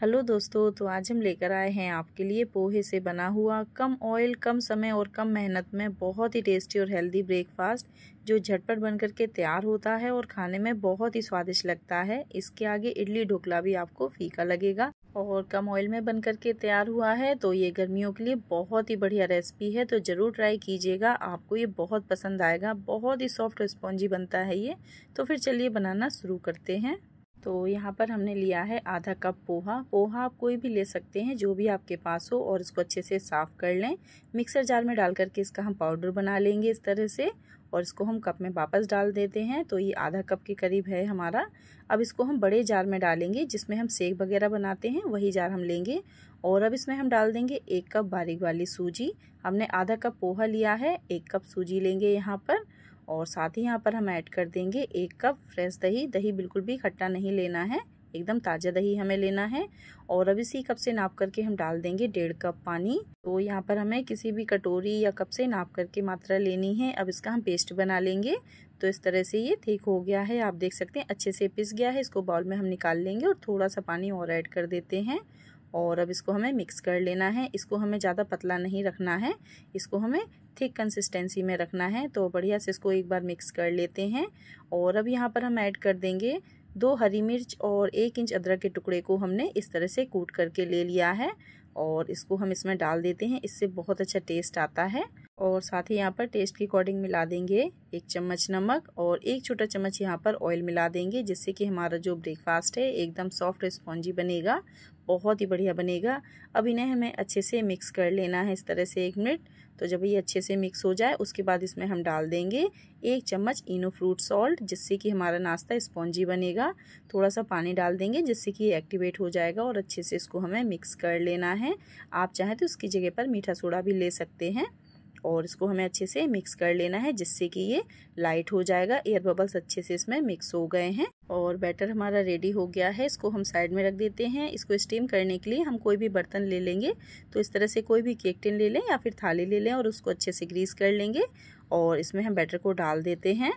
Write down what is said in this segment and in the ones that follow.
hello दोस्तों तो आज हम लेकर आए हैं आपके लिए पोहे से बना हुआ कम ऑयल कम समय और कम मेहनत में बहुत ही टेस्टी और हेल्दी ब्रेकफास्ट जो झटपट बन करके तैयार होता है और खाने में बहुत ही स्वादिष्ट लगता है इसके आगे इडली ढोकला भी आपको फीका लगेगा और कम ऑयल में बन करके तैयार हुआ है तो ये गर्मियों के लिए बहुत ही बढ़िया रेसिपी है तो ज़रूर ट्राई कीजिएगा आपको ये बहुत पसंद आएगा बहुत ही सॉफ्ट और स्पॉन्जी बनता है ये तो फिर चलिए बनाना शुरू करते हैं तो यहाँ पर हमने लिया है आधा कप पोहा पोहा आप कोई भी ले सकते हैं जो भी आपके पास हो और इसको अच्छे से साफ़ कर लें मिक्सर जार में डाल करके इसका हम पाउडर बना लेंगे इस तरह से और इसको हम कप में वापस डाल देते हैं तो ये आधा कप के करीब है हमारा अब इसको हम बड़े जार में डालेंगे जिसमें हम सेक वगैरह बनाते हैं वही जार हम लेंगे और अब इसमें हम डाल देंगे एक कप बारीक वाली सूजी हमने आधा कप पोहा लिया है एक कप सूजी लेंगे यहाँ पर और साथ ही यहाँ पर हम ऐड कर देंगे एक कप फ्रेश दही दही बिल्कुल भी खट्टा नहीं लेना है एकदम ताज़ा दही हमें लेना है और अब इसी कप से नाप करके हम डाल देंगे डेढ़ कप पानी तो यहाँ पर हमें किसी भी कटोरी या कप से नाप करके मात्रा लेनी है अब इसका हम पेस्ट बना लेंगे तो इस तरह से ये ठीक हो गया है आप देख सकते हैं अच्छे से पिस गया है इसको बाउल में हम निकाल लेंगे और थोड़ा सा पानी और ऐड कर देते हैं और अब इसको हमें मिक्स कर लेना है इसको हमें ज़्यादा पतला नहीं रखना है इसको हमें थिक कंसिस्टेंसी में रखना है तो बढ़िया से इसको एक बार मिक्स कर लेते हैं और अब यहाँ पर हम ऐड कर देंगे दो हरी मिर्च और एक इंच अदरक के टुकड़े को हमने इस तरह से कूट करके ले लिया है और इसको हम इसमें डाल देते हैं इससे बहुत अच्छा टेस्ट आता है और साथ ही यहाँ पर टेस्ट के अकॉर्डिंग मिला देंगे एक चम्मच नमक और एक छोटा चम्मच यहाँ पर ऑयल मिला देंगे जिससे कि हमारा जो ब्रेकफास्ट है एकदम सॉफ्ट और स्पॉन्जी बनेगा बहुत ही बढ़िया बनेगा अब इन्हें हमें अच्छे से मिक्स कर लेना है इस तरह से एक मिनट तो जब ये अच्छे से मिक्स हो जाए उसके बाद इसमें हम डाल देंगे एक चम्मच इनो फ्रूट सॉल्ट जिससे कि हमारा नाश्ता स्पॉन्जी बनेगा थोड़ा सा पानी डाल देंगे जिससे कि ये एक्टिवेट हो जाएगा और अच्छे से इसको हमें मिक्स कर लेना है आप चाहें तो इसकी जगह पर मीठा सोडा भी ले सकते हैं और इसको हमें अच्छे से मिक्स कर लेना है जिससे कि ये लाइट हो जाएगा एयर बबल्स अच्छे से इसमें मिक्स हो गए हैं और बैटर हमारा रेडी हो गया है इसको हम साइड में रख देते हैं इसको स्टीम करने के लिए हम कोई भी बर्तन ले लेंगे तो इस तरह से कोई भी केक टिन ले लें या फिर थाली ले लें और उसको अच्छे से ग्रीस कर लेंगे और इसमें हम बैटर को डाल देते हैं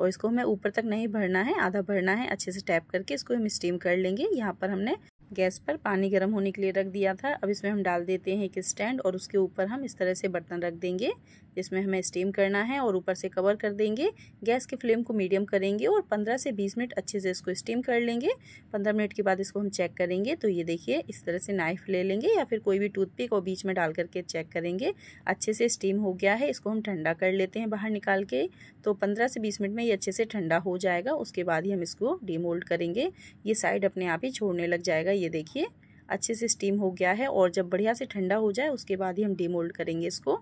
और इसको हमें ऊपर तक नहीं भरना है आधा भरना है अच्छे से टैप करके इसको हम स्टीम कर लेंगे यहाँ पर हमने गैस पर पानी गर्म होने के लिए रख दिया था अब इसमें हम डाल देते हैं एक स्टैंड और उसके ऊपर हम इस तरह से बर्तन रख देंगे जिसमें हमें स्टीम करना है और ऊपर से कवर कर देंगे गैस की फ्लेम को मीडियम करेंगे और 15 से 20 मिनट अच्छे से इसको स्टीम कर लेंगे 15 मिनट के बाद इसको हम चेक करेंगे तो ये देखिए इस तरह से नाइफ ले लेंगे या फिर कोई भी टूथपिक और बीच में डाल करके चेक करेंगे अच्छे से स्टीम हो गया है इसको हम ठंडा कर लेते हैं बाहर निकाल के तो पंद्रह से बीस मिनट में ये अच्छे से ठंडा हो जाएगा उसके बाद ही हम इसको डीमोल्ड करेंगे ये साइड अपने आप ही छोड़ने लग जाएगा ये देखिए अच्छे से स्टीम हो गया है और जब बढ़िया से ठंडा हो जाए उसके बाद ही हम डीमोल्ड करेंगे इसको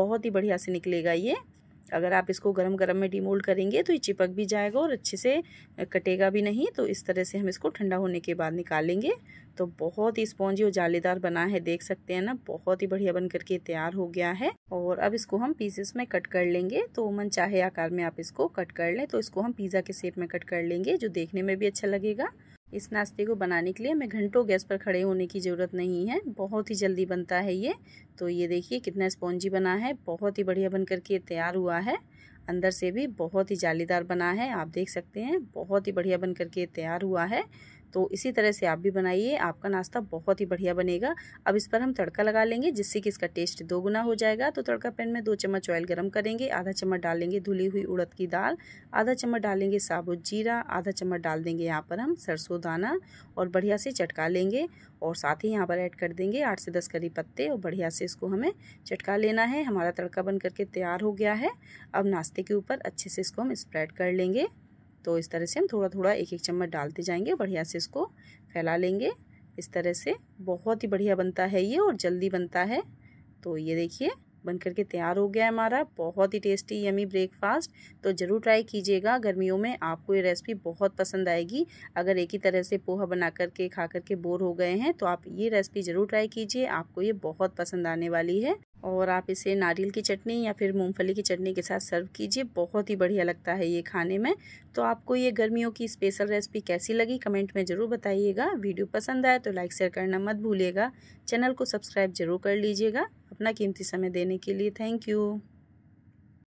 बहुत ही बढ़िया से निकलेगा ये अगर आप इसको गरम गरम में डीमोल्ड करेंगे तो ये चिपक भी जाएगा और अच्छे से कटेगा भी नहीं तो इस तरह से हम इसको ठंडा होने के बाद निकालेंगे तो बहुत ही स्पॉन्जी और जालेदार बना है देख सकते हैं ना बहुत ही बढ़िया बन करके तैयार हो गया है और अब इसको हम पीसेस में कट कर लेंगे तो मन चाहे आकार में आप इसको कट कर लें तो इसको हम पिज़्ज़ा के शेप में कट कर लेंगे जो देखने में भी अच्छा लगेगा इस नाश्ते को बनाने के लिए हमें घंटों गैस पर खड़े होने की ज़रूरत नहीं है बहुत ही जल्दी बनता है ये तो ये देखिए कितना स्पॉन्जी बना है बहुत ही बढ़िया बन करके तैयार हुआ है अंदर से भी बहुत ही जालीदार बना है आप देख सकते हैं बहुत ही बढ़िया बन करके तैयार हुआ है तो इसी तरह से आप भी बनाइए आपका नाश्ता बहुत ही बढ़िया बनेगा अब इस पर हम तड़का लगा लेंगे जिससे कि इसका टेस्ट दोगुना हो जाएगा तो तड़का पैन में दो चम्मच ऑयल गर्म करेंगे आधा चम्मच डालेंगे धुली हुई उड़द की दाल आधा चम्मच डालेंगे साबुत जीरा आधा चम्मच डाल देंगे यहाँ पर हम सरसों दाना और बढ़िया से चटका लेंगे और साथ ही यहाँ पर ऐड कर देंगे आठ से दस करी पत्ते और बढ़िया से इसको हमें चटका लेना है हमारा तड़का बन करके तैयार हो गया है अब नाश्ते के ऊपर अच्छे से इसको हम स्प्रेड कर लेंगे तो इस तरह से हम थोड़ा थोड़ा एक एक चम्मच डालते जाएंगे बढ़िया से इसको फैला लेंगे इस तरह से बहुत ही बढ़िया बनता है ये और जल्दी बनता है तो ये देखिए बन करके तैयार हो गया हमारा बहुत ही टेस्टी यमी ब्रेकफास्ट तो ज़रूर ट्राई कीजिएगा गर्मियों में आपको ये रेसिपी बहुत पसंद आएगी अगर एक ही तरह से पोहा बना करके खा करके बोर हो गए हैं तो आप ये रेसिपी ज़रूर ट्राई कीजिए आपको ये बहुत पसंद आने वाली है और आप इसे नारियल की चटनी या फिर मूंगफली की चटनी के साथ सर्व कीजिए बहुत ही बढ़िया लगता है ये खाने में तो आपको ये गर्मियों की स्पेशल रेसिपी कैसी लगी कमेंट में ज़रूर बताइएगा वीडियो पसंद आए तो लाइक शेयर करना मत भूलिएगा चैनल को सब्सक्राइब ज़रूर कर लीजिएगा अपना कीमती समय देने के लिए थैंक यू